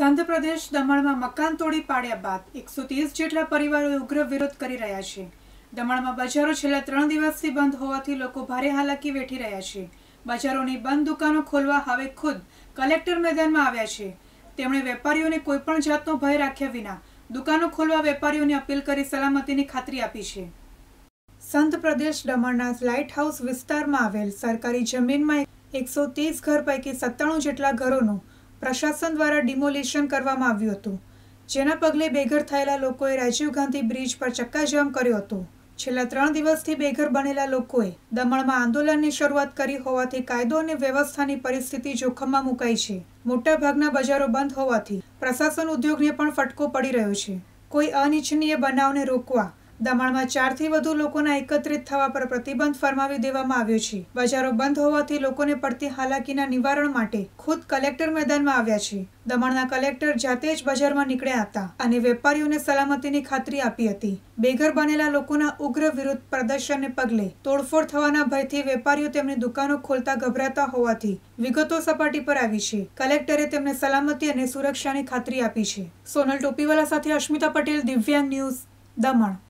પ્રદેશ દમણમાં મકાન તોડી પાડ્યા બાદ એકસો ત્રીસ જેટલા પરિવારોએ ઉગ્ર વિરોધ કરી રહ્યા છે દમણમાં બજારો છેલ્લા ત્રણ દિવસથી બંધ હોવાથી લોકો ભારે હાલાકી વેઠી રહ્યા છે બજારોની બંધ દુકાનો ખોલવા હવે ખુદ કલેક્ટર મેદાનમાં આવ્યા છે તેમણે વેપારીઓને કોઈપણ જાતનો ભય રાખ્યા વિના દુકાનો ખોલવા વેપારીઓને અપીલ કરી સલામતીની ખાતરી આપી છે સંત પ્રદેશ દમણના લાઇટ હાઉસ વિસ્તારમાં આવેલ સરકારી જમીનમાં એકસો ત્રીસ ઘર પૈકી સત્તાણું જેટલા ઘરોનું પ્રશાસન દ્વારા ડિમોલેશન કરવામાં આવ્યું હતું જેના પગલે બેઘર થયેલા લોકોએ રાજીવ ગાંધી બ્રિજ પર ચક્કાજામ કર્યો હતો છેલ્લા ત્રણ દિવસથી બેઘર બનેલા લોકોએ દમણમાં આંદોલનની શરૂઆત કરી હોવાથી કાયદો અને વ્યવસ્થાની પરિસ્થિતિ જોખમમાં મુકાઈ છે મોટાભાગના બજારો બંધ હોવાથી પ્રશાસન ઉદ્યોગને પણ ફટકો પડી રહ્યો છે કોઈ અનિચ્છનીય બનાવને રોકવા દમણમાં ચારથી વધુ લોકોના એકત્રિત થવા પર પ્રતિબંધ ફરમાવી દેવામાં આવ્યો છે બજારો બંધ હોવાથી લોકોને પડતી હાલાકીના નિવારણ માટે ખુદ કલેક્ટર મેદાનમાં આવ્યા છે દમણના કલેક્ટર જાતે જ બજારમાં નીકળ્યા હતા અને વેપારીઓને સલામતીની ખાતરી આપી હતી બેઘર બનેલા લોકોના ઉગ્ર વિરુદ્ધ પ્રદર્શનને પગલે તોડફોડ થવાના ભયથી વેપારીઓ તેમની દુકાનો ખોલતા ગભરાતા હોવાથી વિગતો સપાટી પર આવી છે કલેક્ટરે તેમને સલામતી અને સુરક્ષાની ખાતરી આપી છે સોનલ ટોપીવાલા સાથે અશ્મિતા પટેલ દિવ્યાંગ ન્યૂઝ દમણ